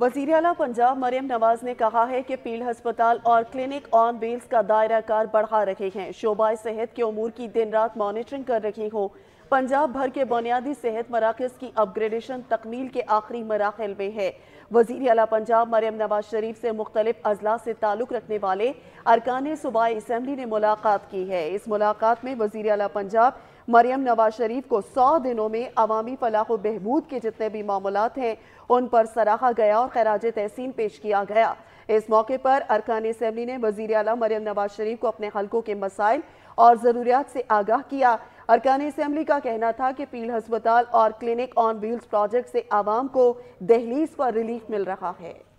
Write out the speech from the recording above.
वजीर अला पंजाब मरियम नवाज ने कहा है कि फील्ड हस्पताल और क्लिनिक ऑन व्हील्स का दायरा कार बढ़ा रहे हैं शोबा सेहत के अमूर की दिन रात मॉनिटरिंग कर रही हो पंजाब भर के बुनियादी सेहत मराकज की अपग्रेडेशन तकमील के आखिरी मराहल में है वजीर अला पंजाब मरियम नवाज शरीफ से मुख्तलिफ अजला से ताल्लुक़ रखने वाले अरकान सूबाई असम्बली ने मुलाकात की है इस मुलाकात में वजीर अला पंजाब मरियम नवाज शरीफ को सौ दिनों में अवामी फलाह बहबूद के जितने भी मामला हैं उन पर सराहा गया और खराज तहसीन पेश किया गया इस मौके पर अरकान असम्बली ने वजीर अला मरियम नवाज शरीफ को अपने हल्कों के मसाइल और ज़रूरियात से आगाह किया अरकान असम्बली का कहना था कि फील्ड हस्पताल और क्लिनिक ऑन व्हील्स प्रोजेक्ट से आवाम को दहलीज पर रिलीफ मिल रहा है